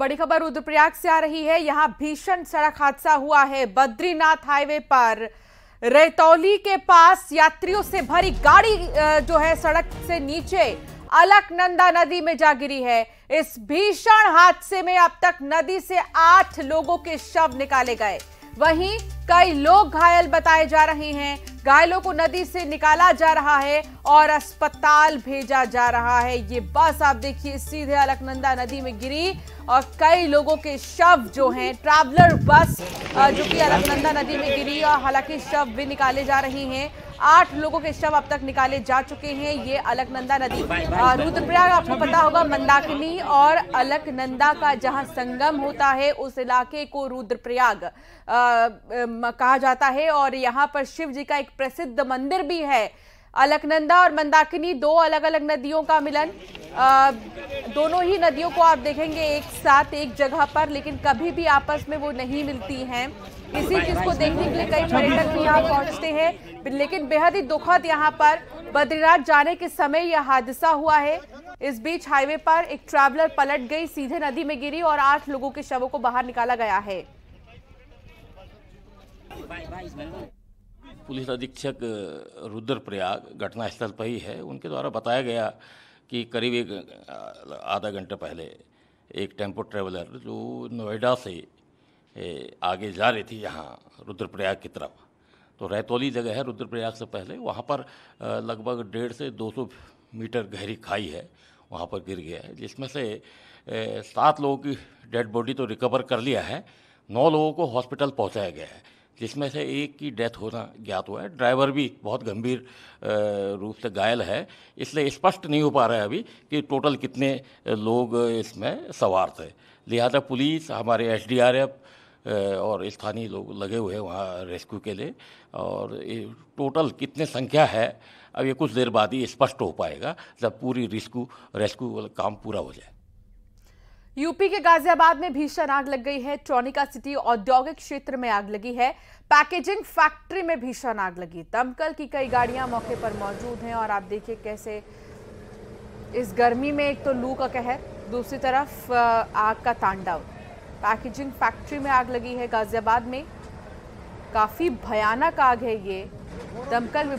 बड़ी खबर रुद्रप्रयाग से आ रही है यहां भीषण सड़क हादसा हुआ है बद्रीनाथ हाईवे पर रेतौली के पास यात्रियों से भरी गाड़ी जो है सड़क से नीचे अलकनंदा नदी में जा गिरी है इस भीषण हादसे में अब तक नदी से आठ लोगों के शव निकाले गए वहीं कई लोग घायल बताए जा रहे हैं घायलों को नदी से निकाला जा रहा है और अस्पताल भेजा जा रहा है ये बस आप देखिए सीधे अलकनंदा नदी में गिरी और कई लोगों के शव जो हैं ट्रैवलर बस जो कि अलकनंदा नदी में गिरी और हालांकि शव भी निकाले जा रहे हैं आठ लोगों के शव अब तक निकाले जा चुके हैं ये अलकनंदा नदी रुद्रप्रयाग आपको पता होगा मंदाकिनी और अलकनंदा का जहां संगम होता है उस इलाके को रुद्रप्रयाग कहा जाता है और यहाँ पर शिव जी का एक प्रसिद्ध मंदिर भी है अलकनंदा और मंदाकिनी दो अलग अलग नदियों का मिलन आ, दोनों ही नदियों को आप देखेंगे एक साथ एक जगह पर लेकिन कभी भी आपस में वो नहीं मिलती हैं इसी चीज को देखने के लिए कई पर्यटक भी यहाँ पहुंचते हैं लेकिन बेहद ही दुखद यहाँ पर बद्रीनाथ जाने के समय यह हादसा हुआ है इस बीच हाईवे पर एक ट्रैवलर पलट गई सीधे नदी में गिरी और आठ लोगों के शवों को बाहर निकाला गया है पुलिस अधीक्षक रुद्रप्रयाग घटनास्थल पर ही है उनके द्वारा बताया गया कि करीब एक आधा घंटा पहले एक टेम्पो ट्रेवलर जो नोएडा से आगे जा रही थी यहाँ रुद्रप्रयाग की तरफ तो रैतौली जगह है रुद्रप्रयाग से पहले वहाँ पर लगभग डेढ़ से दो सौ मीटर गहरी खाई है वहाँ पर गिर गया है जिसमें से सात लोगों की डेड बॉडी तो रिकवर कर लिया है नौ लोगों को हॉस्पिटल पहुँचाया गया है जिसमें से एक की डेथ होना ज्ञात हुआ है ड्राइवर भी बहुत गंभीर रूप से घायल है इसलिए स्पष्ट नहीं हो पा रहा है अभी कि टोटल कितने लोग इसमें सवार थे लिहाजा पुलिस हमारे एस और स्थानीय लोग लगे हुए हैं वहाँ रेस्क्यू के लिए और टोटल कितने संख्या है अब ये कुछ देर बाद ही स्पष्ट हो पाएगा जब पूरी रिस्क्यू रेस्क्यू काम पूरा हो जाए यूपी के गाजियाबाद में भीषण आग लग गई है ट्रॉनिका सिटी औद्योगिक क्षेत्र में आग लगी है पैकेजिंग फैक्ट्री में भीषण आग लगी दमकल की कई गाड़ियां मौके पर मौजूद हैं और आप देखिए कैसे इस गर्मी में एक तो लू का कहर दूसरी तरफ आग का तांडव पैकेजिंग फैक्ट्री में आग लगी है गाजियाबाद में काफ़ी भयानक आग है ये दमकल